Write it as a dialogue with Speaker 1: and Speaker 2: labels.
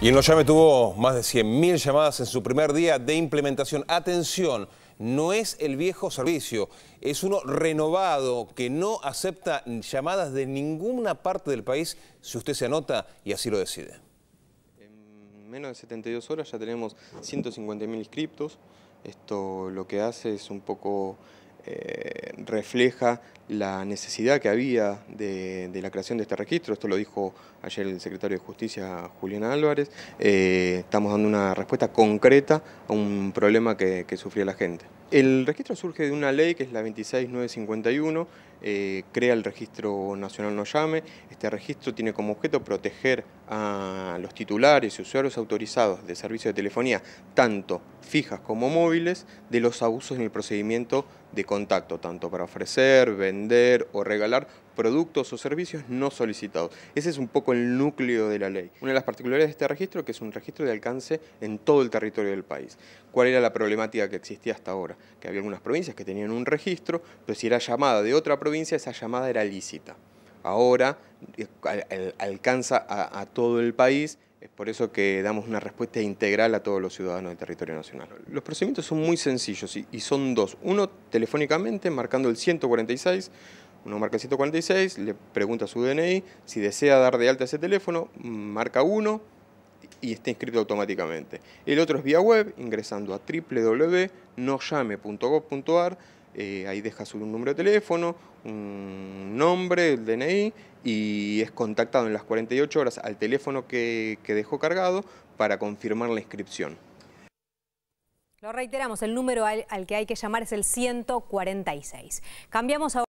Speaker 1: Y en Loyame tuvo más de 100.000 llamadas en su primer día de implementación. Atención, no es el viejo servicio, es uno renovado que no acepta llamadas de ninguna parte del país si usted se anota y así lo decide.
Speaker 2: En menos de 72 horas ya tenemos 150.000 inscriptos. Esto lo que hace es un poco eh, refleja la necesidad que había de, la creación de este registro, esto lo dijo ayer el secretario de Justicia Julián Álvarez, eh, estamos dando una respuesta concreta a un problema que, que sufría la gente. El registro surge de una ley que es la 26951, eh, crea el registro nacional no llame. Este registro tiene como objeto proteger a los titulares y usuarios autorizados de servicios de telefonía, tanto fijas como móviles, de los abusos en el procedimiento de contacto, tanto para ofrecer, vender o regalar productos o servicios no solicitados. Ese es un poco el núcleo de la ley. Una de las particularidades de este registro que es un registro de alcance en todo el territorio del país. ¿Cuál era la problemática que existía hasta ahora? Que había algunas provincias que tenían un registro, pero si era llamada de otra provincia, esa llamada era lícita. Ahora eh, alcanza a, a todo el país es por eso que damos una respuesta integral a todos los ciudadanos del territorio nacional. Los procedimientos son muy sencillos y son dos. Uno, telefónicamente, marcando el 146 uno marca el 146, le pregunta su DNI, si desea dar de alta ese teléfono, marca uno y está inscrito automáticamente. El otro es vía web, ingresando a www.noyame.gov.ar, eh, ahí deja su número de teléfono, un nombre, el DNI, y es contactado en las 48 horas al teléfono que, dejó cargado para confirmar la inscripción. Lo reiteramos, el número al, que hay que llamar es el 146. Cambiamos ahora